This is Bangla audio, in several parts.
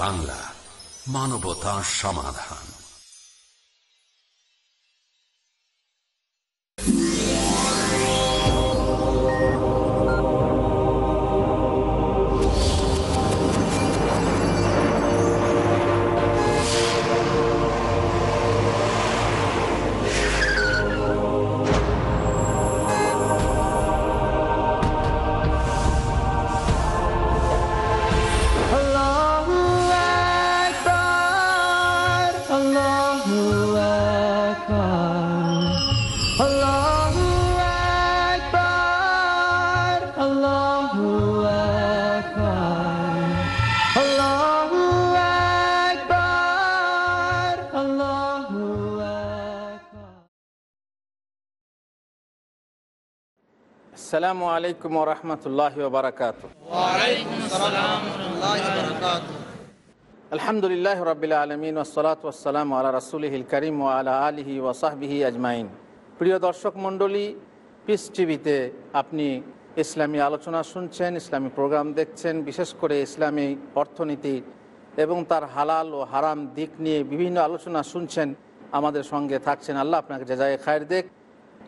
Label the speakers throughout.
Speaker 1: বাংলা মানবতা সমাধান
Speaker 2: আসসালামু আলাইকুম রহমতুল্লাহ আলহামদুলিল্লাহ রবিল আলমিন ওসলাত আল্লাহ রাসুলহিল করিম ও আলা আলহি ওসাহবিহি আজমাইন প্রিয় দর্শক মণ্ডলী পিস টিভিতে আপনি ইসলামী আলোচনা শুনছেন ইসলামী প্রোগ্রাম দেখছেন বিশেষ করে ইসলামী অর্থনীতি এবং তার হালাল ও হারাম দিক নিয়ে বিভিন্ন আলোচনা শুনছেন আমাদের সঙ্গে থাকছেন আল্লাহ আপনাকে যে জায়গায় খায়ের দেখ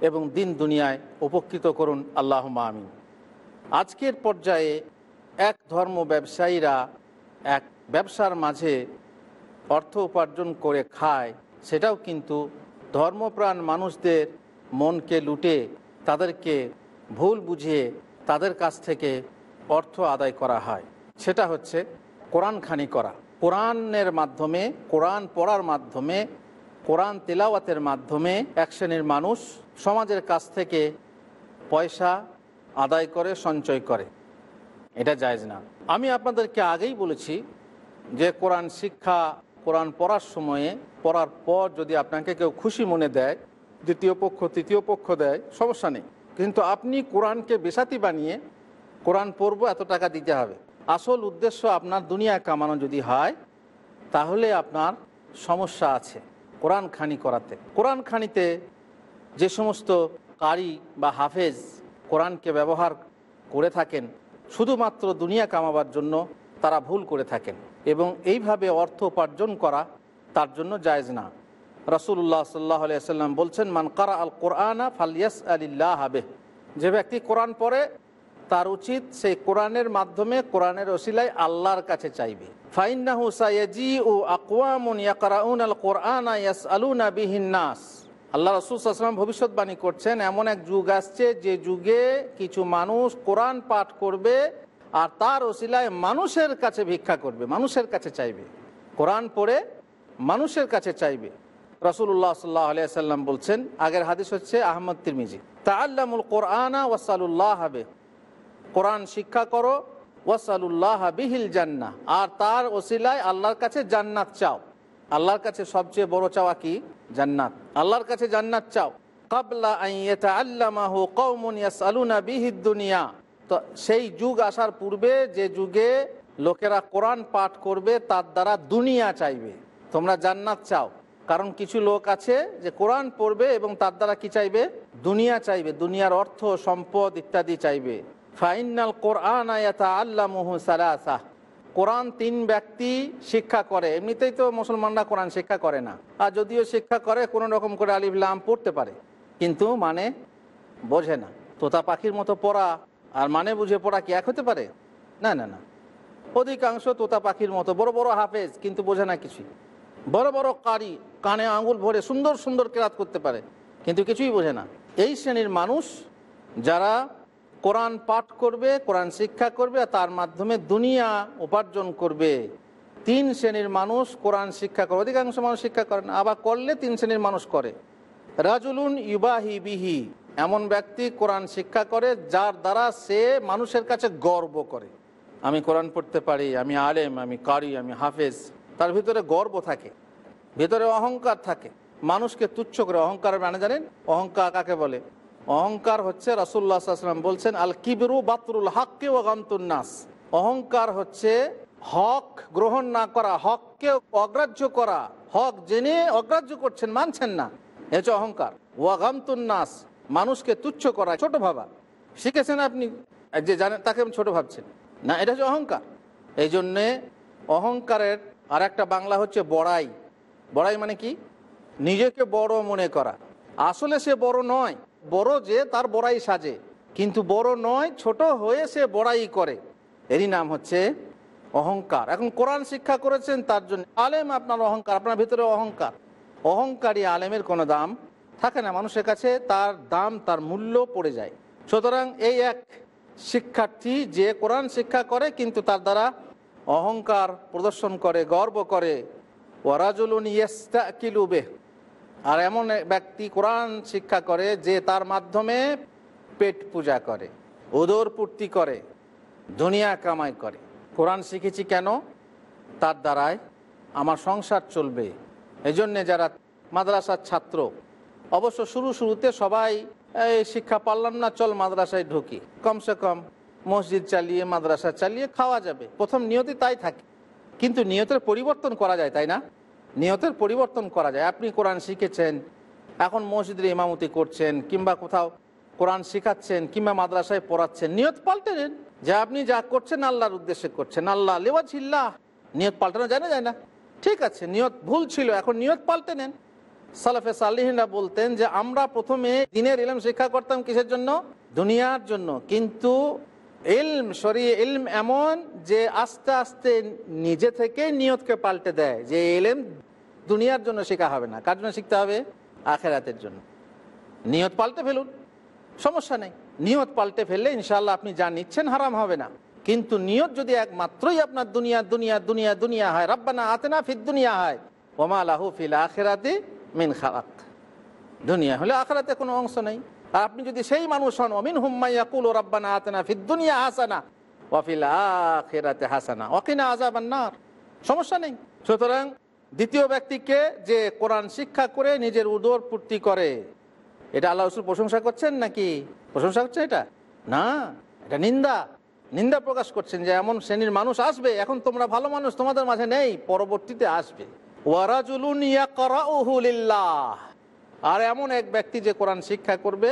Speaker 2: এবং দিন দুনিয়ায় উপকৃত করুন আল্লাহ মামিন আজকের পর্যায়ে এক ধর্ম ব্যবসায়ীরা এক ব্যবসার মাঝে অর্থ উপার্জন করে খায় সেটাও কিন্তু ধর্মপ্রাণ মানুষদের মনকে লুটে তাদেরকে ভুল বুঝিয়ে তাদের কাছ থেকে অর্থ আদায় করা হয় সেটা হচ্ছে খানি করা কোরআনের মাধ্যমে কোরআন পড়ার মাধ্যমে কোরআন তেলাওয়াতের মাধ্যমে এক শ্রেণীর মানুষ সমাজের কাছ থেকে পয়সা আদায় করে সঞ্চয় করে এটা জায়জ না আমি আপনাদেরকে আগেই বলেছি যে কোরআন শিক্ষা কোরআন পড়ার সময়ে পড়ার পর যদি আপনাকে কেউ খুশি মনে দেয় দ্বিতীয় পক্ষ তৃতীয় পক্ষ দেয় সমস্যা নেই কিন্তু আপনি কোরআনকে বেসাতি বানিয়ে কোরআন পড়ব এত টাকা দিতে হবে আসল উদ্দেশ্য আপনার দুনিয়া কামানো যদি হয় তাহলে আপনার সমস্যা আছে কোরআন খানি করাতে কোরআন খানিতে যে সমস্ত কারি বা হাফেজ কোরআনকে ব্যবহার করে থাকেন শুধুমাত্র দুনিয়া কামাবার জন্য তারা ভুল করে থাকেন এবং এইভাবে অর্থ উপার্জন করা তার জন্য জায়জ না রসুল্লাহ সাল্লাহ আলিয়া সাল্লাম বলছেন মানকারা আল কোরআনা ফালিয়াস আলিল্লাহ হাবে যে ব্যক্তি কোরআন পড়ে তার উচিত সেই কোরআনের মাধ্যমে কোরআনের ওসিলায় আল্লাহর কাছে চাইবে ফাইন্নাহু সাইয়াজি ও আকওয়ামুন ইয়াকরাউন আল কোরআনা ইয়াসআলুনা বিহিন নাস আল্লাহ রসুলাম ভবিষ্যৎবাণী করছেন এমন এক যুগ আসছে যে যুগে কিছু মানুষ কোরআন পাঠ করবে আর তার ওসিলায় মানুষের কাছে ভিক্ষা করবে মানুষের কাছে চাইবে কোরআন পড়ে মানুষের কাছে চাইবে রসুল্লাহ সাল্লাহ আলিয়া সাল্লাম বলছেন আগের হাদিস হচ্ছে আহমদ তিরমিজি তা আল্লামুল কোরআনা ওয়াসালুল্লাহ হবে কোরআন শিক্ষা করো ওয়াসালুল্লাহ বিহিল জান্না আর তার ওসিলায় আল্লাহর কাছে জান্নাত চাও আল্লাহর কাছে সবচেয়ে বড় চাওয়া কি জান্নাত আল্লাহর কাছে জান্নাত চাও কাবলা আইয়েটা আল্লামাহু কৌমন ইয়াসালুনা বিহিদ দুনিয়া তো সেই যুগ আসার পূর্বে যে যুগে লোকেরা কোরআন পাঠ করবে তার দ্বারা দুনিয়া চাইবে তোমরা জান্নাত চাও কারণ কিছু লোক আছে যে কোরআন পড়বে এবং তার দ্বারা কি চাইবে দুনিয়া চাইবে দুনিয়ার অর্থ সম্পদ ইত্যাদি চাইবে ফাইনাল কোরআন আয়াতা আল্লাহ সালাসাহ কোরআন তিন ব্যক্তি শিক্ষা করে এমনিতেই তো মুসলমানরা কোরআন শিক্ষা করে না আর যদিও শিক্ষা করে কোনো রকম করে আলিফলাম পড়তে পারে কিন্তু মানে বোঝে না তোতা পাখির মতো পড়া আর মানে বুঝে পড়া কি এক হতে পারে না না না অধিকাংশ তোতা পাখির মতো বড় বড় হাফেজ কিন্তু বোঝে না কিছুই বড় বড় কারি কানে আঙুল ভরে সুন্দর সুন্দর কেরাত করতে পারে কিন্তু কিছুই বোঝে না এই শ্রেণীর মানুষ যারা কোরআন পাঠ করবে কোরআন শিক্ষা করবে তার মাধ্যমে দুনিয়া উপার্জন করবে তিন শ্রেণীর মানুষ কোরআন শিক্ষা করে অধিকাংশ মানুষ শিক্ষা করে না আবার করলে তিন শ্রেণীর মানুষ করে রাজুলুন ইবাহি বিহি এমন ব্যক্তি কোরআন শিক্ষা করে যার দ্বারা সে মানুষের কাছে গর্ব করে আমি কোরআন পড়তে পারি আমি আলেম আমি কারি আমি হাফেজ তার ভিতরে গর্ব থাকে ভিতরে অহংকার থাকে মানুষকে তুচ্ছ করে অহংকার মানে জানেন অহংকার কাকে বলে অহংকার হচ্ছে রাসুল্লাহ বলছেন আল কিবরু বাতরুল হককে ও নাস অহংকার হচ্ছে হক গ্রহণ না করা হককে অগ্রাহ্য করা হক জেনে অগ্রাহ্য করছেন মানছেন না এ হচ্ছে অহংকার ওয়াগামতুন্নাস মানুষকে তুচ্ছ করা ছোট ভাবা শিখেছেন আপনি যে জানেন তাকে ছোট ভাবছেন না এটা হচ্ছে অহংকার এই জন্যে অহংকারের আর একটা বাংলা হচ্ছে বড়াই বড়াই মানে কি নিজেকে বড় মনে করা আসলে সে বড় নয় বড় যে তার বড়াই সাজে কিন্তু বড় নয় ছোট হয়ে সে বড়াই করে এরই নাম হচ্ছে অহংকার এখন কোরআন শিক্ষা করেছেন তার জন্য আলেম আপনার অহংকার আপনার ভিতরে অহংকার অহংকারী আলেমের কোনো দাম থাকে না মানুষের কাছে তার দাম তার মূল্য পড়ে যায় সুতরাং এই এক শিক্ষার্থী যে কোরআন শিক্ষা করে কিন্তু তার দ্বারা অহংকার প্রদর্শন করে গর্ব করে ওয়ারাজুলুন ইয়েস্তা কিলুবেহ আর এমন ব্যক্তি কোরআন শিক্ষা করে যে তার মাধ্যমে পেট পূজা করে ওদর পূর্তি করে দুনিয়া কামাই করে কোরআন শিখেছি কেন তার দ্বারায় আমার সংসার চলবে এই জন্যে যারা মাদ্রাসার ছাত্র অবশ্য শুরু শুরুতে সবাই এই শিক্ষা পারলাম না চল মাদ্রাসায় ঢুকি কমসে কম মসজিদ চালিয়ে মাদ্রাসা চালিয়ে খাওয়া যাবে প্রথম নিয়তি তাই থাকে কিন্তু নিয়তের পরিবর্তন করা যায় তাই না নিয়তের পরিবর্তন করা যায় আপনি কোরআন শিখেছেন এখন মসজিদের ইমামতি করছেন কিংবা কোথাও কোরআন শিখাচ্ছেন কিংবা মাদ্রাসায় পড়াচ্ছেন নিয়ত পাল্টে নেন যে আপনি যা করছেন আল্লাহর উদ্দেশ্যে করছেন আল্লাহ লেওয়াজিল্লাহ নিয়ত পাল্টানো যায় না যায় না ঠিক আছে নিয়ত ভুল ছিল এখন নিয়ত পাল্টে নেন সালাফে সালিহিনা বলতেন যে আমরা প্রথমে দিনের ইলাম শিক্ষা করতাম কিসের জন্য দুনিয়ার জন্য কিন্তু ইলম সরি ইলম এমন যে আস্তে আস্তে নিজে থেকে নিয়তকে পাল্টে দেয় যে ইলম দুনিয়ার জন্য শেখা হবে না কার জন্য শিখতে হবে আখেরাতের জন্য নিয়ত পাল্টে ফেলুন সমস্যা নেই নিয়ত পাল্টে ফেললে ইনশাল্লাহ আপনি যা নিচ্ছেন হারাম হবে না কিন্তু নিয়ত যদি একমাত্রই আপনার দুনিয়া দুনিয়া দুনিয়া দুনিয়া হয় রাব্বানা আতেনা ফির দুনিয়া হয় ওমা আলাহু ফিল আখেরাতে মিন খারাক দুনিয়া হলে আখেরাতে কোনো অংশ নেই আর আপনি যদি সেই মানুষ হন অমিন হুম্মাইয়াকুল ও রব্বানা হাসানা ফিদ্দুনিয়া হাসানা ওয়াফিল আখেরাতে হাসানা ওকিনা আজাবান্নার সমস্যা নেই সুতরাং দ্বিতীয় ব্যক্তিকে যে কোরআন শিক্ষা করে নিজের উদর পূর্তি করে এটা আল্লাহ রসুল প্রশংসা করছেন নাকি প্রশংসা করছে এটা না এটা নিন্দা নিন্দা প্রকাশ করছেন যে এমন শ্রেণীর মানুষ আসবে এখন তোমরা ভালো মানুষ তোমাদের মাঝে নেই পরবর্তীতে আসবে ওয়ারাজুলুন ইয়া করা আর এমন এক ব্যক্তি যে কোরআন শিক্ষা করবে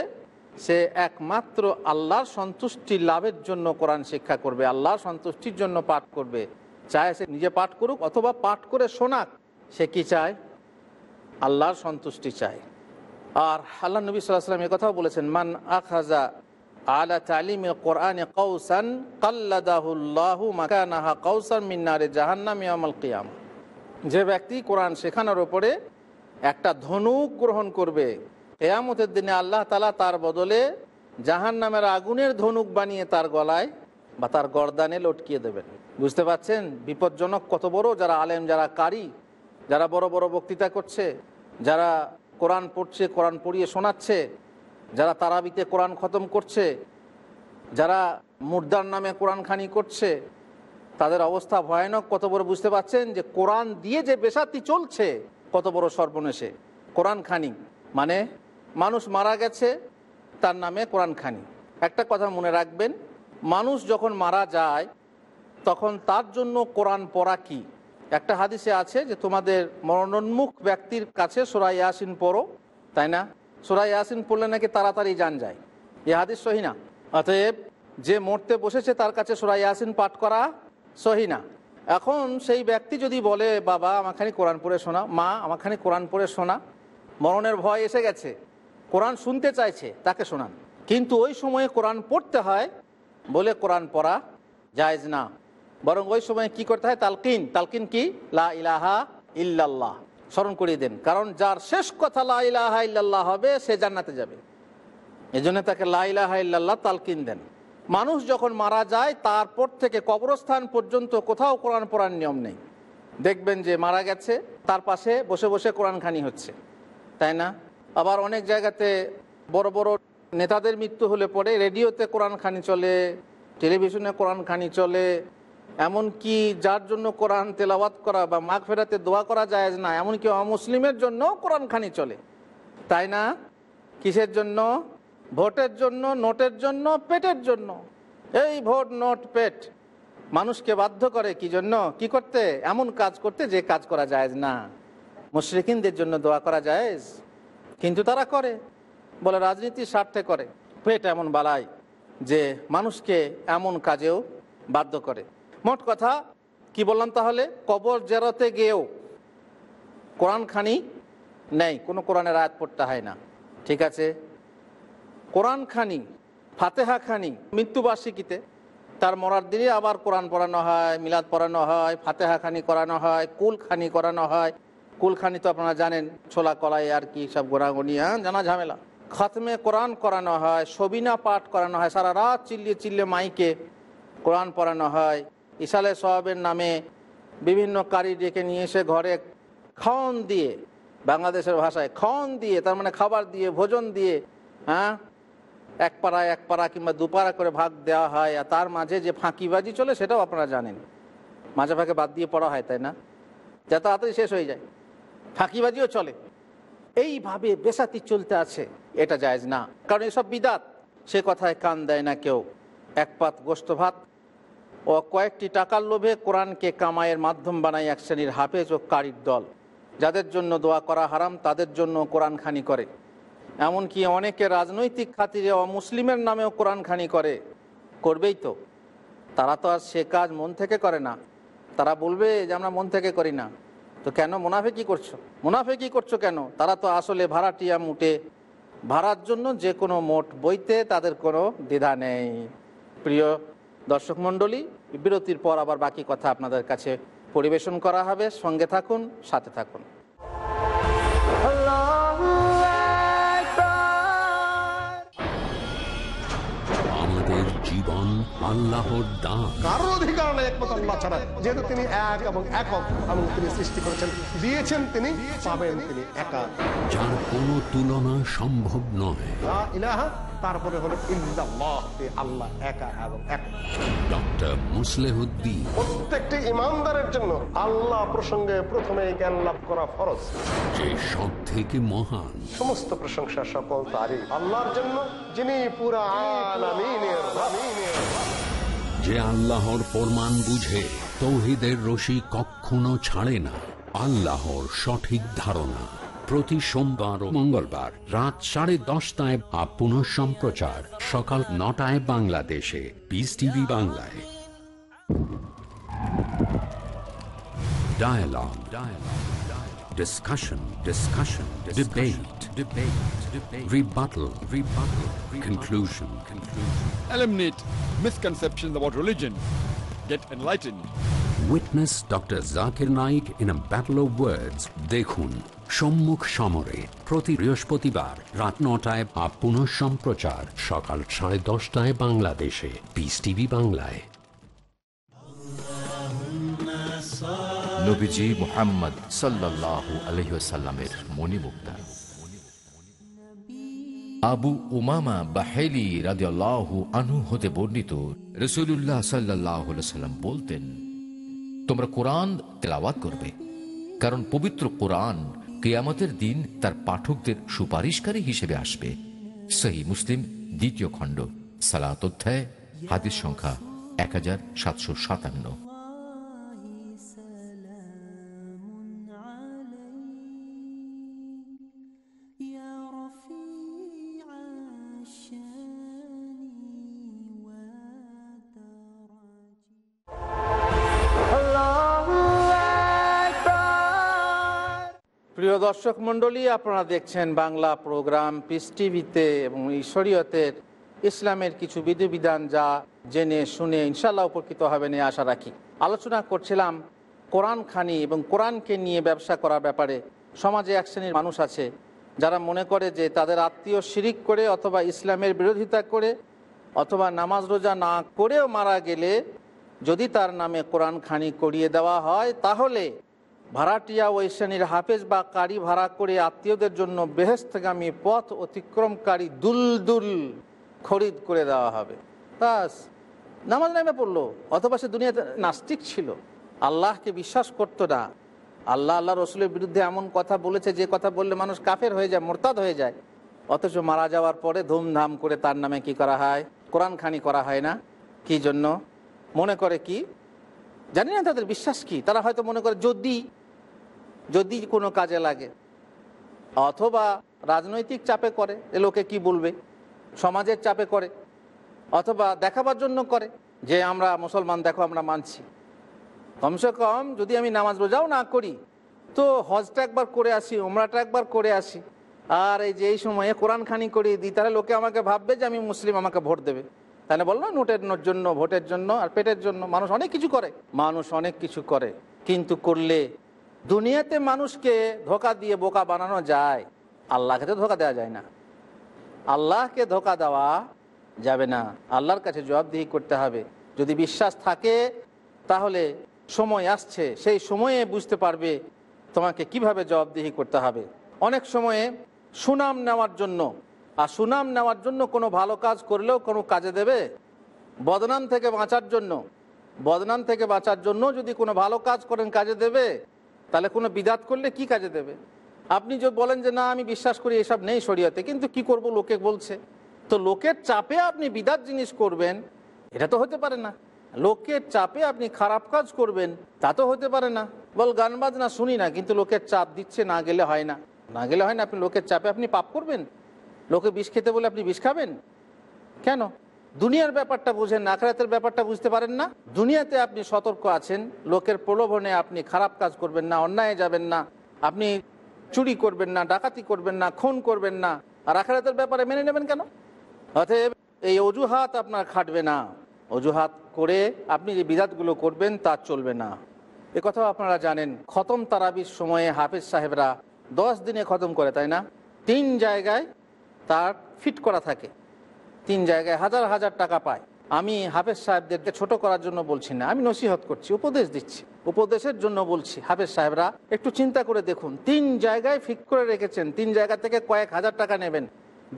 Speaker 2: সে একমাত্র আল্লাহর সন্তুষ্টি লাভের জন্য কোরআন শিক্ষা করবে আল্লাহর সন্তুষ্টির জন্য পাঠ করবে চায় সে নিজে পাঠ করুক অথবা পাঠ করে শোনাক সে কি চায় আল্লাহর সন্তুষ্টি চায় আর আল্লাহ নবী সাল্লাম এ কথাও বলেছেন মান আখাজা আলা তালিম কোরআনে কৌসান কাল্লাদাহুল্লাহু কৌসান মিনারে জাহান্নাম কিয়াম যে ব্যক্তি কোরআন শেখানোর ওপরে একটা ধনুক গ্রহণ করবে কেয়ামতের দিনে আল্লাহ তালা তার বদলে জাহান নামের আগুনের ধনুক বানিয়ে তার গলায় বা তার গরদানে লটকিয়ে দেবেন বুঝতে পাচ্ছেন বিপজ্জনক কত বড় যারা আলেম যারা কারি যারা বড় বড় বক্তৃতা করছে যারা কোরআন পড়ছে কোরআন পড়িয়ে শোনাচ্ছে যারা তারাবিতে কোরআন খতম করছে যারা মুর্দার নামে খানি করছে তাদের অবস্থা ভয়ানক কত বড় বুঝতে পাচ্ছেন যে কোরআন দিয়ে যে বেশাতি চলছে কত বড় সর্বনেশে কোরআন খানি মানে মানুষ মারা গেছে তার নামে কোরআন খানি একটা কথা মনে রাখবেন মানুষ যখন মারা যায় তখন তার জন্য কোরআন পড়া কি একটা হাদিসে আছে যে তোমাদের মরণোন্মুখ ব্যক্তির কাছে সোরাই ইয়াসিন পড়ো তাই না সোরাই ইয়াসিন পড়লে নাকি তাড়াতাড়ি যান যায় এ হাদিস সহি না অতএব যে মরতে বসেছে তার কাছে সোরাই ইয়াসিন পাঠ করা সহি না এখন সেই ব্যক্তি যদি বলে বাবা আমাখানি কোরআন পড়ে শোনা মা আমাখানি কোরআন পড়ে শোনা মরণের ভয় এসে গেছে কোরআন শুনতে চাইছে তাকে শোনান কিন্তু ওই সময়ে কোরআন পড়তে হয় বলে কোরআন পড়া জায়জ না বরং ওই সময়ে কি করতে হয় তালকিন তালকিন কি লা ইলাহা ইল্লাল্লাহ স্মরণ করিয়ে দেন কারণ যার শেষ কথা লা ইলাহা ইল্লাল্লাহ হবে সে জান্নাতে যাবে এজন্য তাকে লা ইলাহা ইল্লাল্লাহ তালকিন দেন মানুষ যখন মারা যায় তারপর থেকে কবরস্থান পর্যন্ত কোথাও কোরআন পড়ার নিয়ম নেই দেখবেন যে মারা গেছে তার পাশে বসে বসে খানি হচ্ছে তাই না আবার অনেক জায়গাতে বড় বড় নেতাদের মৃত্যু হলে পরে রেডিওতে খানি চলে টেলিভিশনে খানি চলে এমন কি যার জন্য কোরআন তেলাওয়াত করা বা মাঘ ফেরাতে দোয়া করা যায় না এমনকি অমুসলিমের জন্য খানি চলে তাই না কিসের জন্য ভোটের জন্য নোটের জন্য পেটের জন্য এই ভোট নোট পেট মানুষকে বাধ্য করে কি জন্য কি করতে এমন কাজ করতে যে কাজ করা যায় না মুশ্রিকিনদের জন্য দোয়া করা যায় কিন্তু তারা করে বলে রাজনীতির স্বার্থে করে পেট এমন বালাই যে মানুষকে এমন কাজেও বাধ্য করে মোট কথা কি বললাম তাহলে কবর জেরতে গিয়েও খানি নেই কোনো কোরআনের আয়াত পড়তে হয় না ঠিক আছে কোরআন খানি ফাতেহা খানি মৃত্যুবার্ষিকীতে তার মরার দিনে আবার কোরআন পড়ানো হয় মিলাদ পড়ানো হয় ফাতেহা খানি করানো হয় কুল খানি করানো হয় কুলখানি তো আপনারা জানেন ছোলা কলাই আর কি সব গোড়াগনিয়া হ্যাঁ, জানা ঝামেলা খাতমে কোরআন করানো হয় সবিনা পাঠ করানো হয় সারা রাত চিল্লিয়ে চিল্লিয়ে মাইকে কোরআন পড়ানো হয় ইশালে সহাবের নামে বিভিন্ন কারি ডেকে নিয়ে এসে ঘরে খাওয়ন দিয়ে বাংলাদেশের ভাষায় খাওয়ন দিয়ে তার মানে খাবার দিয়ে ভোজন দিয়ে হ্যাঁ এক পাড়া এক পাড়া কিংবা দুপাড়া করে ভাগ দেওয়া হয় আর তার মাঝে যে ফাঁকিবাজি চলে সেটাও আপনারা জানেন মাঝে ফাঁকে বাদ দিয়ে পড়া হয় তাই না যা তাড়াতাড়ি শেষ হয়ে যায় ফাঁকিবাজিও চলে এইভাবে বেসাতি চলতে আছে এটা জায়জ না কারণ এসব বিদাত সে কথায় কান দেয় না কেউ এক পাত গোস্ত ভাত ও কয়েকটি টাকার লোভে কোরআনকে কামায়ের মাধ্যম বানায় এক শ্রেণীর হাফেজ ও কারির দল যাদের জন্য দোয়া করা হারাম তাদের জন্য খানি করে এমনকি অনেকে রাজনৈতিক খাতিরে অমুসলিমের নামেও কোরআনখানি করে করবেই তো তারা তো আর সে কাজ মন থেকে করে না তারা বলবে যে আমরা মন থেকে করি না তো কেন কী করছো মুনাফে কি করছো কেন তারা তো আসলে ভাড়াটিয়া মুটে ভাড়ার জন্য যে কোনো মোট বইতে তাদের কোনো দ্বিধা নেই প্রিয় দর্শক মণ্ডলী বিরতির পর আবার বাকি কথা আপনাদের কাছে পরিবেশন করা হবে সঙ্গে থাকুন সাথে থাকুন
Speaker 1: আল্লাহর দান
Speaker 3: কারোর অধিকার নাই একমত আল্লাহ ছাড়া যেহেতু তিনি এক এবং একক এবং তিনি সৃষ্টি করেছেন দিয়েছেন তিনি পাবেন তিনি একা
Speaker 1: যার কোনো তুলনা সম্ভব নয়
Speaker 3: ইলাহা তারপরে হলো আল্লাহ একা এবং ডক্টর প্রত্যেকটি ইমানদারের জন্য আল্লাহ প্রসঙ্গে প্রথমে জ্ঞান লাভ করা ফরজ
Speaker 1: যে সব থেকে মহান
Speaker 3: সমস্ত প্রশংসা সকল তারই আল্লাহর জন্য যিনি পুরা আলামিনের
Speaker 1: যে আল্লাহর ফরমান বুঝে তৌহিদের রশি কখনো ছাড়ে না আল্লাহর সঠিক ধারণা প্রতি সোমবার ও মঙ্গলবার রাত সাড়ে দশটায় বা পুনঃ সম্প্রচার সকাল নটায় বাংলাদেশে পিস টিভি বাংলায় Dialogue. Dialogue. Dialogue. Discussion. Discussion. Discussion. Debate. Debate. Debate. rebuttal, Rebuttal. Rebuttal. Conclusion. Conclusion. Eliminate misconceptions about religion. Get enlightened. Witness doctor Zakir Naik in a battle of words দেখুন সম্মুখ সমরে প্রতি বৃহস্পতিবার রাত নটায় বা পুনঃ সম্প্রচার সকাল সাড়ে দশটায় বাংলাদেশে পিস টিভি বাংলায় নবীজি মোহাম্মদ সাল্লাহ আলহিসাল্লামের মণিমুক্তা আবু উমামা বাহেলি রাজিয়াল্লাহু আনু হতে বর্ণিত রসুল্লাহ সাল্লাহ সাল্লাম বলতেন তোমরা কোরআন তেলাওয়াত করবে কারণ পবিত্র কোরআন কেয়ামতের দিন তার পাঠকদের সুপারিশকারী হিসেবে আসবে সহি মুসলিম দ্বিতীয় খণ্ড সালাত অধ্যায় হাদিস সংখ্যা এক হাজার সাতশো সাতান্ন
Speaker 2: প্রিয় দর্শক মন্ডলী আপনারা দেখছেন বাংলা প্রোগ্রাম পিস টিভিতে এবং ঈশ্বরীয়তের ইসলামের কিছু বিধিবিধান যা জেনে শুনে ইনশাল্লাহ উপকৃত হবে নিয়ে আশা রাখি আলোচনা করছিলাম কোরআন খানি এবং কোরআনকে নিয়ে ব্যবসা করার ব্যাপারে সমাজে এক শ্রেণীর মানুষ আছে যারা মনে করে যে তাদের আত্মীয় শিরিক করে অথবা ইসলামের বিরোধিতা করে অথবা নামাজ রোজা না করেও মারা গেলে যদি তার নামে কোরআন খানি করিয়ে দেওয়া হয় তাহলে ভাড়াটিয়া ওই শ্রেণীর হাফেজ বা কারি ভাড়া করে আত্মীয়দের জন্য বেহেস্তগামী পথ অতিক্রমকারী দুলদুল খরিদ করে দেওয়া হবে বাস নামাজ নামে পড়লো অথবা সে দুনিয়াতে নাস্তিক ছিল আল্লাহকে বিশ্বাস করতো না আল্লাহ আল্লাহ রসুলের বিরুদ্ধে এমন কথা বলেছে যে কথা বললে মানুষ কাফের হয়ে যায় মোরতাদ হয়ে যায় অথচ মারা যাওয়ার পরে ধুমধাম করে তার নামে কি করা হয় খানি করা হয় না কি জন্য মনে করে কি জানি না তাদের বিশ্বাস কি তারা হয়তো মনে করে যদি যদি কোনো কাজে লাগে অথবা রাজনৈতিক চাপে করে এ লোকে কি বলবে সমাজের চাপে করে অথবা দেখাবার জন্য করে যে আমরা মুসলমান দেখো আমরা মানছি কমসে কম যদি আমি নামাজ রোজাও না করি তো হজটা একবার করে আসি ওমরাটা একবার করে আসি আর এই যে এই সময়ে কোরআনখানি করিয়ে দিই তাহলে লোকে আমাকে ভাববে যে আমি মুসলিম আমাকে ভোট দেবে তাহলে বললো নোটের জন্য ভোটের জন্য আর পেটের জন্য মানুষ অনেক কিছু করে মানুষ অনেক কিছু করে কিন্তু করলে দুনিয়াতে মানুষকে ধোকা দিয়ে বোকা বানানো যায় আল্লাহকে তো ধোকা দেওয়া যায় না আল্লাহকে ধোকা দেওয়া যাবে না আল্লাহর কাছে জবাবদিহি করতে হবে যদি বিশ্বাস থাকে তাহলে সময় আসছে সেই সময়ে বুঝতে পারবে তোমাকে কিভাবে জবাবদিহি করতে হবে অনেক সময়ে সুনাম নেওয়ার জন্য আর সুনাম নেওয়ার জন্য কোনো ভালো কাজ করলেও কোনো কাজে দেবে বদনাম থেকে বাঁচার জন্য বদনাম থেকে বাঁচার জন্য যদি কোনো ভালো কাজ করেন কাজে দেবে তাহলে কোনো বিদাত করলে কি কাজে দেবে আপনি যে বলেন যে না আমি বিশ্বাস করি এসব নেই শরীয়তে কিন্তু কি করব লোকে বলছে তো লোকের চাপে আপনি বিদাত জিনিস করবেন এটা তো হতে পারে না লোকের চাপে আপনি খারাপ কাজ করবেন তা তো হতে পারে না বল গান বাজনা শুনি না কিন্তু লোকের চাপ দিচ্ছে না গেলে হয় না না গেলে হয় না আপনি লোকের চাপে আপনি পাপ করবেন লোকে বিষ খেতে বলে আপনি বিষ খাবেন কেন দুনিয়ার ব্যাপারটা বুঝেন আখরাতের ব্যাপারটা বুঝতে পারেন না দুনিয়াতে আপনি সতর্ক আছেন লোকের প্রলোভনে আপনি খারাপ কাজ করবেন না অন্যায় যাবেন না আপনি চুরি করবেন না ডাকাতি করবেন না খুন করবেন না আর আখরাতের ব্যাপারে মেনে নেবেন কেন অতএব এই অজুহাত আপনার খাটবে না অজুহাত করে আপনি যে বিদাতগুলো করবেন তা চলবে না এ কথাও আপনারা জানেন খতম তারাবির সময়ে হাফিজ সাহেবরা দশ দিনে খতম করে তাই না তিন জায়গায় তার ফিট করা থাকে তিন জায়গায় হাজার হাজার টাকা পায় আমি হাফেজ সাহেবদেরকে ছোট করার জন্য বলছি না আমি নসিহত করছি উপদেশ দিচ্ছি উপদেশের জন্য বলছি হাফেজ সাহেবরা একটু চিন্তা করে দেখুন তিন জায়গায় ফিক করে রেখেছেন তিন জায়গা থেকে কয়েক হাজার টাকা নেবেন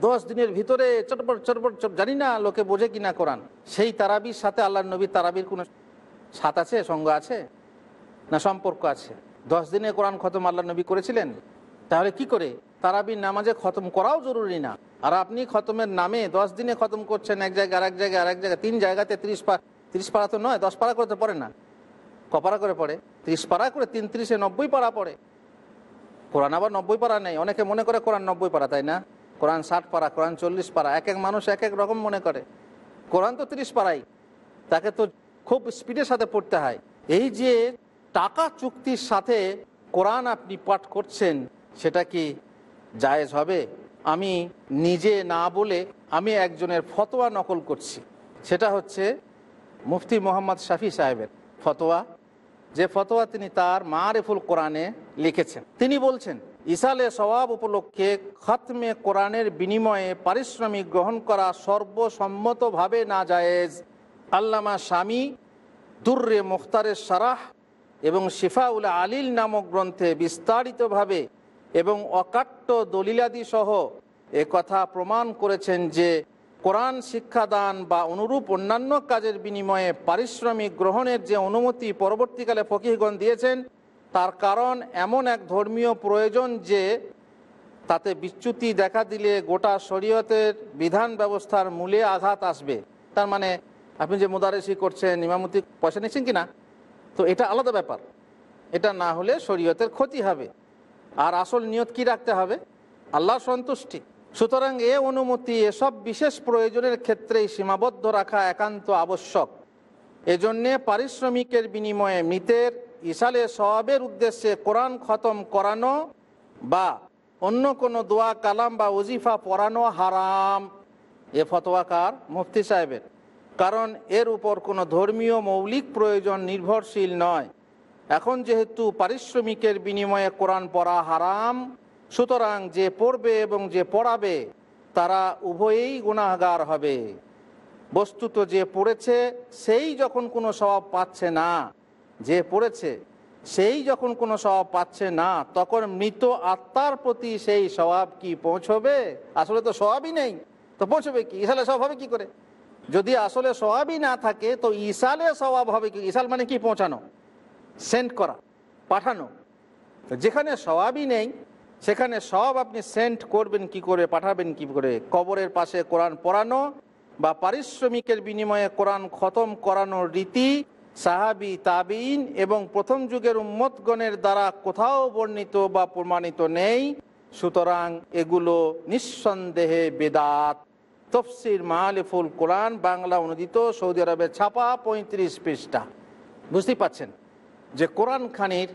Speaker 2: দশ দিনের ভিতরে চটপট চটপট চট জানি না লোকে বোঝে কিনা করান সেই তারাবির সাথে আল্লাহ নবী তারাবির কোনো সাত আছে সঙ্গ আছে না সম্পর্ক আছে দশ দিনে কোরআন খতম আল্লাহ নবী করেছিলেন তাহলে কি করে তারাবির নামাজে খতম করাও জরুরি না আর আপনি খতমের নামে দশ দিনে খতম করছেন এক জায়গায় আর এক জায়গায় আর এক জায়গায় তিন জায়গাতে ত্রিশ পা ত্রিশ পাড়া তো নয় দশ পাড়া করে তো পড়ে না কপাড়া করে পড়ে ত্রিশ পাড়া করে তিন ত্রিশে নব্বই পাড়া পড়ে কোরআন আবার নব্বই পাড়া নেই অনেকে মনে করে কোরআন নব্বই পাড়া তাই না কোরআন ষাট পাড়া কোরআন চল্লিশ পাড়া এক এক মানুষ এক এক রকম মনে করে কোরআন তো ত্রিশ পাড়াই তাকে তো খুব স্পিডের সাথে পড়তে হয় এই যে টাকা চুক্তির সাথে কোরআন আপনি পাঠ করছেন সেটা কি জায়েজ হবে আমি নিজে না বলে আমি একজনের ফতোয়া নকল করছি সেটা হচ্ছে মুফতি মোহাম্মদ শাফি সাহেবের ফতোয়া যে ফতোয়া তিনি তার মা রেফুল কোরআনে লিখেছেন তিনি বলছেন ইসালে সবাব উপলক্ষে খতমে কোরআনের বিনিময়ে পারিশ্রমিক গ্রহণ করা সর্বসম্মতভাবে না জায়েজ আল্লামা স্বামী দুর্রে মুখতারের সারাহ এবং শিফাউল আলীল নামক গ্রন্থে বিস্তারিতভাবে এবং অকাট্য দলিলাদি সহ এ কথা প্রমাণ করেছেন যে কোরআন শিক্ষাদান বা অনুরূপ অন্যান্য কাজের বিনিময়ে পারিশ্রমিক গ্রহণের যে অনুমতি পরবর্তীকালে ফকিহগণ দিয়েছেন তার কারণ এমন এক ধর্মীয় প্রয়োজন যে তাতে বিচ্যুতি দেখা দিলে গোটা শরীয়তের বিধান ব্যবস্থার মূলে আঘাত আসবে তার মানে আপনি যে মোদারেসি করছেন ইমামতি পয়সা নিচ্ছেন কি না তো এটা আলাদা ব্যাপার এটা না হলে শরীয়তের ক্ষতি হবে আর আসল নিয়ত কি রাখতে হবে আল্লাহ সন্তুষ্টি সুতরাং এ অনুমতি এসব বিশেষ প্রয়োজনের ক্ষেত্রেই সীমাবদ্ধ রাখা একান্ত আবশ্যক এজন্যে পারিশ্রমিকের বিনিময়ে মৃতের ইশালে সবের উদ্দেশ্যে কোরআন খতম করানো বা অন্য কোনো দোয়া কালাম বা ওজিফা পড়ানো হারাম এ ফতোয়াকার মুফতি সাহেবের কারণ এর উপর কোনো ধর্মীয় মৌলিক প্রয়োজন নির্ভরশীল নয় এখন যেহেতু পারিশ্রমিকের বিনিময়ে কোরআন পড়া হারাম সুতরাং যে পড়বে এবং যে পড়াবে তারা উভয়েই গুণাহগার হবে বস্তুত যে পড়েছে সেই যখন কোনো স্বভাব পাচ্ছে না যে পড়েছে সেই যখন কোনো স্বভাব পাচ্ছে না তখন মৃত আত্মার প্রতি সেই স্বভাব কি পৌঁছবে আসলে তো স্বভাবই নেই তো পৌঁছবে কি ইসালে স্বভাব হবে কি করে যদি আসলে স্বভাবই না থাকে তো ইসালে স্বভাব হবে কি ইসাল মানে কি পৌঁছানো সেন্ড করা পাঠানো যেখানে সবাবই নেই সেখানে সব আপনি সেন্ড করবেন কি করে পাঠাবেন কি করে কবরের পাশে কোরআন পড়ানো বা পারিশ্রমিকের বিনিময়ে কোরআন খতম করানোর রীতি সাহাবি তাবিন এবং প্রথম যুগের উম্মতগণের দ্বারা কোথাও বর্ণিত বা প্রমাণিত নেই সুতরাং এগুলো নিঃসন্দেহে বেদাত তফসির মাহালিফুল কোরআন বাংলা অনুদিত সৌদি আরবে ছাপা পঁয়ত্রিশ পৃষ্ঠা বুঝতেই পাচ্ছেন যে কোরআন খানির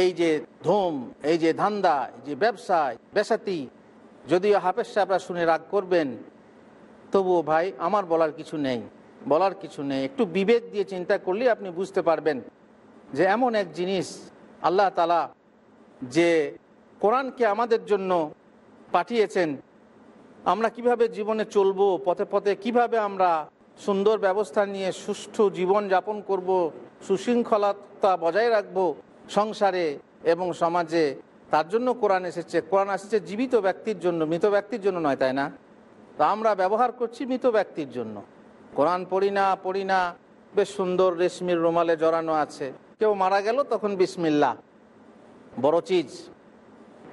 Speaker 2: এই যে ধুম এই যে ধান্দা যে ব্যবসায় বেসাতি যদিও হাফেজ সাহেবরা শুনে রাগ করবেন তবুও ভাই আমার বলার কিছু নেই বলার কিছু নেই একটু বিবেক দিয়ে চিন্তা করলে আপনি বুঝতে পারবেন যে এমন এক জিনিস আল্লাহ তালা যে কোরআনকে আমাদের জন্য পাঠিয়েছেন আমরা কিভাবে জীবনে চলব পথে পথে কিভাবে আমরা সুন্দর ব্যবস্থা নিয়ে সুষ্ঠু জীবন যাপন করব সুশৃঙ্খলতা বজায় রাখব সংসারে এবং সমাজে তার জন্য কোরআন এসেছে কোরআন আসছে জীবিত ব্যক্তির জন্য মৃত ব্যক্তির জন্য নয় তাই না তো আমরা ব্যবহার করছি মৃত ব্যক্তির জন্য কোরআন পড়ি না পড়ি না বেশ সুন্দর রেশমির রুমালে জড়ানো আছে কেউ মারা গেল তখন বিসমিল্লা বড় চিজ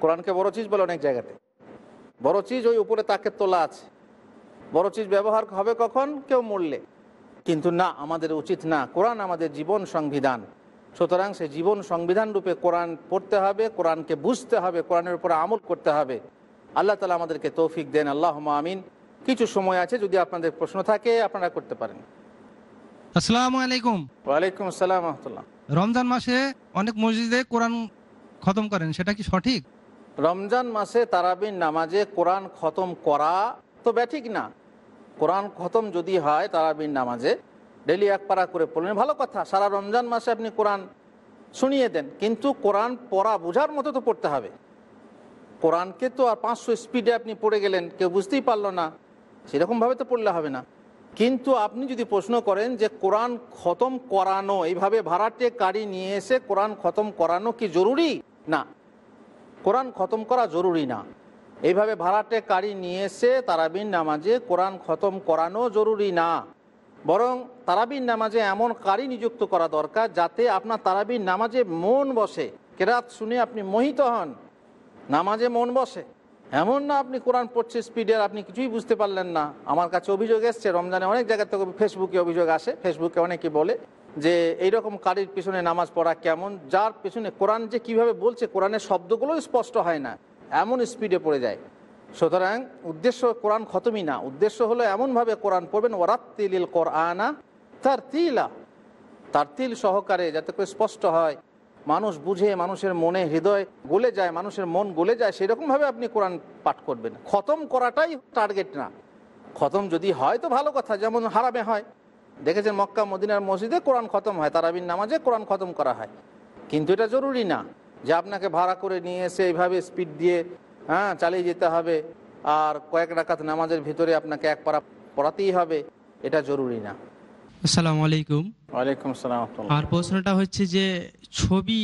Speaker 2: কোরআনকে বড় চিজ বলে অনেক জায়গাতে বড় চিজ ওই উপরে তাকে তোলা আছে বড় চিজ ব্যবহার হবে কখন কেউ মরলে কিন্তু না আমাদের উচিত না কোরআন আমাদের জীবন সংবিধান সুতরাং সে জীবন সংবিধান রূপে কোরআন পড়তে হবে কোরআনকে বুঝতে হবে কোরআনের উপর আমল করতে হবে আল্লাহ তালা আমাদেরকে তৌফিক দেন আল্লাহ আমিন কিছু সময় আছে যদি আপনাদের প্রশ্ন থাকে আপনারা করতে পারেন আসসালামু আলাইকুম ওয়ালাইকুম আসসালাম রমজান মাসে অনেক মসজিদে কোরআন
Speaker 4: খতম করেন সেটা কি সঠিক
Speaker 2: রমজান মাসে তারাবিন নামাজে কোরআন খতম করা তো ব্যাঠিক না কোরআন খতম যদি হয় তারাবির নামাজে ডেলি এক পাড়া করে পড়লেন ভালো কথা সারা রমজান মাসে আপনি কোরআন শুনিয়ে দেন কিন্তু কোরআন পড়া বোঝার মতো তো পড়তে হবে কোরআনকে তো আর পাঁচশো স্পিডে আপনি পড়ে গেলেন কেউ বুঝতেই পারলো না সেরকমভাবে তো পড়লে হবে না কিন্তু আপনি যদি প্রশ্ন করেন যে কোরআন খতম করানো এইভাবে ভাড়াটে কারি নিয়ে এসে কোরআন খতম করানো কি জরুরি না কোরআন খতম করা জরুরি না এইভাবে ভাড়াটে কারি নিয়ে এসে তারাবিন নামাজে কোরআন খতম করানো জরুরি না বরং তারাবিন নামাজে এমন কারি নিযুক্ত করা দরকার যাতে আপনার তারাবিন নামাজে মন বসে কেরাত শুনে আপনি মোহিত হন নামাজে মন বসে এমন না আপনি কোরআন পড়ছে স্পিডে আপনি কিছুই বুঝতে পারলেন না আমার কাছে অভিযোগ এসছে রমজানে অনেক জায়গা থেকে ফেসবুকে অভিযোগ আসে ফেসবুকে অনেকে বলে যে এইরকম কারির পিছনে নামাজ পড়া কেমন যার পিছনে কোরআন যে কিভাবে বলছে কোরআনের শব্দগুলো স্পষ্ট হয় না এমন স্পিডে পড়ে যায় সুতরাং উদ্দেশ্য কোরআন খতমই না উদ্দেশ্য হলো এমনভাবে কোরআন পড়বেন ওরাত্তিল আনা তার তিলা তার তিল সহকারে যাতে করে স্পষ্ট হয় মানুষ বুঝে মানুষের মনে হৃদয় গলে যায় মানুষের মন গলে যায় সেরকমভাবে আপনি কোরআন পাঠ করবেন খতম করাটাই টার্গেট না খতম যদি হয় তো ভালো কথা যেমন হারাবে হয় দেখেছেন মক্কা মদিনার মসজিদে কোরআন খতম হয় তারাবির নামাজে কোরআন খতম করা হয় কিন্তু এটা জরুরি না যে আপনাকে ভাড়া করে নিয়ে এসে এইভাবে স্পিড দিয়ে হ্যাঁ চালিয়ে যেতে হবে আর কয়েক রাকাত নামাজের ভিতরে আপনাকে এক পাড়া পড়াতেই হবে এটা জরুরি না
Speaker 4: আসসালাম আলাইকুম
Speaker 2: ওয়ালাইকুম আসসালাম
Speaker 4: আর প্রশ্নটা হচ্ছে যে ছবি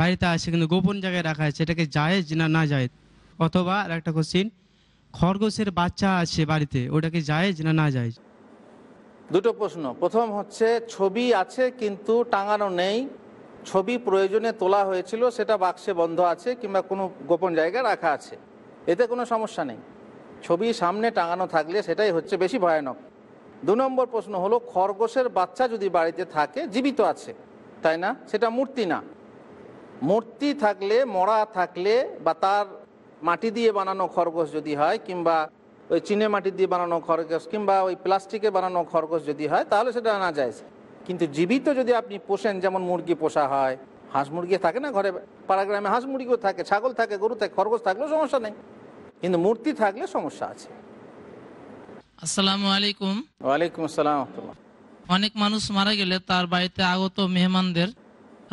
Speaker 4: বাড়িতে আছে কিন্তু গোপন জায়গায় রাখা আছে এটাকে জায়েজ না না যায় অথবা আর একটা কোশ্চিন খরগোশের বাচ্চা আছে বাড়িতে ওটাকে জায়েজ না না যায়
Speaker 2: দুটো প্রশ্ন প্রথম হচ্ছে ছবি আছে কিন্তু টাঙানো নেই ছবি প্রয়োজনে তোলা হয়েছিল সেটা বাক্সে বন্ধ আছে কিংবা কোনো গোপন জায়গায় রাখা আছে এতে কোনো সমস্যা নেই ছবি সামনে টাঙানো থাকলে সেটাই হচ্ছে বেশি ভয়ানক দু নম্বর প্রশ্ন হলো খরগোশের বাচ্চা যদি বাড়িতে থাকে জীবিত আছে তাই না সেটা মূর্তি না মূর্তি থাকলে মরা থাকলে বা তার মাটি দিয়ে বানানো খরগোশ যদি হয় কিংবা ওই চিনে মাটি দিয়ে বানানো খরগোশ কিংবা ওই প্লাস্টিকে বানানো খরগোশ যদি হয় তাহলে সেটা আনা যায় কিন্তু জীবিত যদি আপনি পোষেন যেমন মুরগি পোষা হয় হাঁস মুরগি থাকে না ঘরে পাড়াগ্রামে হাঁস মুরগিও থাকে ছাগল থাকে গরু থাকে খরগোশ থাকলেও সমস্যা নেই কিন্তু মূর্তি থাকলে সমস্যা আছে আসসালামু আলাইকুম ওয়ালাইকুম আসসালাম অনেক
Speaker 4: মানুষ মারা গেলে তার বাড়িতে আগত মেহমানদের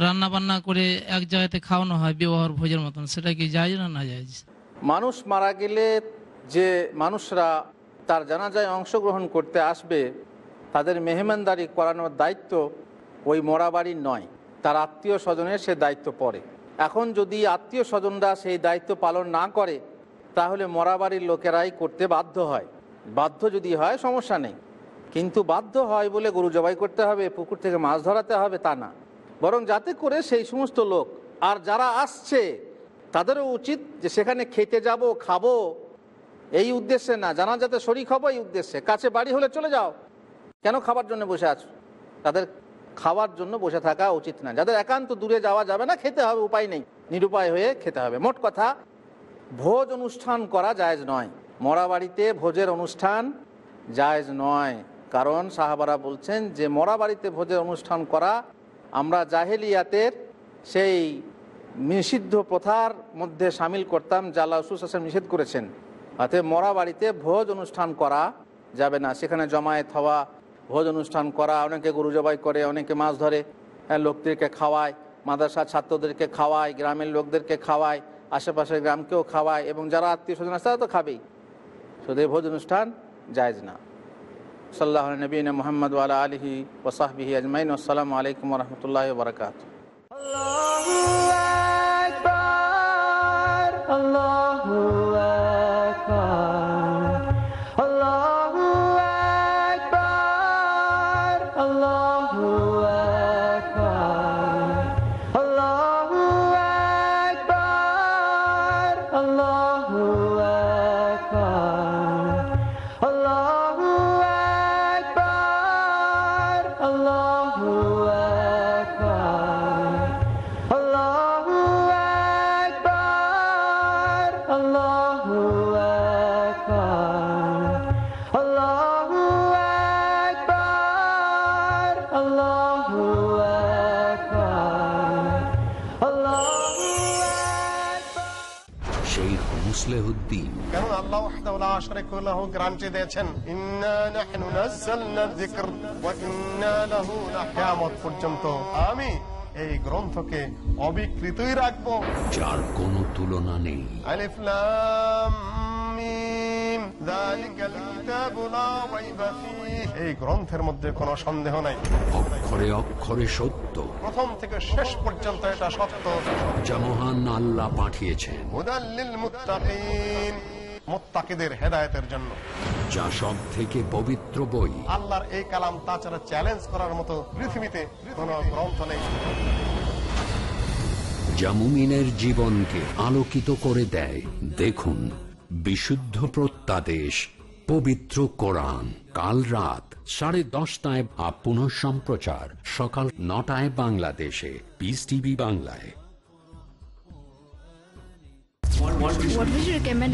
Speaker 4: রান্না বান্না করে এক জায়গাতে খাওয়ানো হয় বিবাহর ভোজের মতন সেটা কি যায় না না যায়
Speaker 2: মানুষ মারা গেলে যে মানুষরা তার জানাজায় অংশগ্রহণ করতে আসবে তাদের মেহমানদারি করানোর দায়িত্ব ওই মরাবাড়ির নয় তার আত্মীয় স্বজনের সে দায়িত্ব পড়ে এখন যদি আত্মীয় স্বজনরা সেই দায়িত্ব পালন না করে তাহলে মরাবাড়ির লোকেরাই করতে বাধ্য হয় বাধ্য যদি হয় সমস্যা নেই কিন্তু বাধ্য হয় বলে গরু জবাই করতে হবে পুকুর থেকে মাছ ধরাতে হবে তা না বরং যাতে করে সেই সমস্ত লোক আর যারা আসছে তাদেরও উচিত যে সেখানে খেতে যাব খাবো এই উদ্দেশ্যে না জানা যাতে শরিক হবো এই উদ্দেশ্যে কাছে বাড়ি হলে চলে যাও কেন খাবার জন্য বসে আছো তাদের খাওয়ার জন্য বসে থাকা উচিত না যাদের একান্ত দূরে যাওয়া যাবে না খেতে হবে উপায় নেই নিরুপায় হয়ে খেতে হবে মোট কথা ভোজ অনুষ্ঠান করা জায়জ নয় মরা বাড়িতে ভোজের অনুষ্ঠান জায়জ নয় কারণ সাহাবারা বলছেন যে মরা বাড়িতে ভোজের অনুষ্ঠান করা আমরা জাহেলিয়াতের সেই নিষিদ্ধ প্রথার মধ্যে সামিল করতাম জালা সুশাসন নিষেধ করেছেন অর্থাৎ মরা বাড়িতে ভোজ অনুষ্ঠান করা যাবে না সেখানে জমায়েত হওয়া ভোজ অনুষ্ঠান করা অনেকে গরু জবাই করে অনেকে মাছ ধরে হ্যাঁ, লোকদেরকে খাওয়ায় মাদ্রাসার ছাত্রদেরকে খাওয়ায় গ্রামের লোকদেরকে খাওয়ায় আশেপাশের গ্রামকেও খাওয়ায় এবং যারা আত্মীয় স্বজন আছে তারা তো খাবেই শুধু ভোজ অনুষ্ঠান জায়জ না সাল্লাহ নবীন মোহাম্মদ আলা আলহি ওসাহবিহি আজমাইন আসসালামু আলাইকুম রহমতুল্লাহ বরকাত
Speaker 3: দিয়েছেন আমি এই গ্রন্থকে অবিকৃতই রাখবো
Speaker 1: যার কোন তুলনা নেই
Speaker 3: এই গ্রন্থের মধ্যে কোনো সন্দেহ নাই
Speaker 1: অক্ষরে অক্ষরে সত্য
Speaker 3: প্রথম থেকে শেষ পর্যন্ত এটা সত্য
Speaker 1: যা মহান আল্লাহ পাঠিয়েছেন
Speaker 3: মোত্তাকিদের হেদায়তের জন্য
Speaker 1: যা সব থেকে পবিত্র বই
Speaker 3: আল্লাহর এই কালাম তাছাড়া চ্যালেঞ্জ করার মতো পৃথিবীতে কোনো গ্রন্থ নেই
Speaker 1: জীবনকে আলোকিত করে দেয় দেখুন বিশুদ্ধ প্রত্যাদেশ পবিত্র কোরআন কাল রাত সাড়ে দশটায় আপ সম্প্রচার সকাল নটায় বাংলাদেশে পিস টিভি বাংলায় What, what, what would you recommend?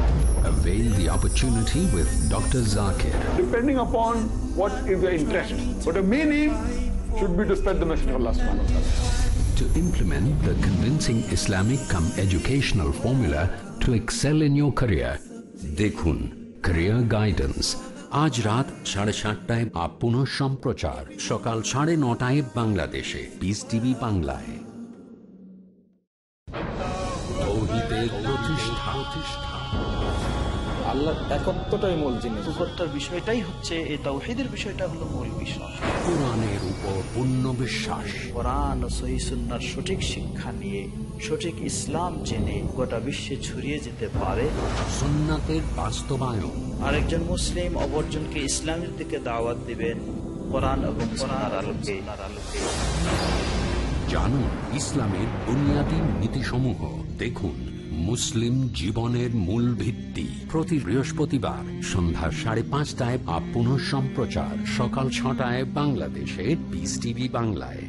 Speaker 1: Avail the opportunity with Dr. Zakir. Depending upon what
Speaker 3: is your interest. But the main aim should be to spread the message of Allah
Speaker 1: To implement the convincing Islamic come educational formula to excel in your career, Dekhun career guidance. আজ রাত সাড়ে সাতটায় আপ পুনঃ সম্প্রচার সকাল সাড়ে নটায় বাংলাদেশে পিস টিভি বাংলায়
Speaker 2: প্রতিষ্ঠা আল্লাহ একত্বটাই বিষয়টাই হচ্ছে এই তাওহিদের বিষয়টা মূল
Speaker 1: পূর্ণ বিশ্বাস ও সহিসুন্নার সঠিক শিক্ষা নিয়ে সঠিক ইসলাম জেনে গোটা বিশ্বে ছড়িয়ে যেতে পারে সুন্নাতের বাস্তবায়ন
Speaker 2: আরেকজন মুসলিম অপরজনকে ইসলামের দিকে দাওয়াত দিবেন কোরআন এবং
Speaker 1: জানুন ইসলামের বুনিয়াদী নীতিসমূহ দেখুন মুসলিম জীবনের মূল ভিত্তি প্রতি বৃহস্পতিবার সন্ধ্যা সাড়ে পাঁচটায় বা পুনঃ সম্প্রচার সকাল ছটায় বাংলাদেশে পিস টিভি বাংলায়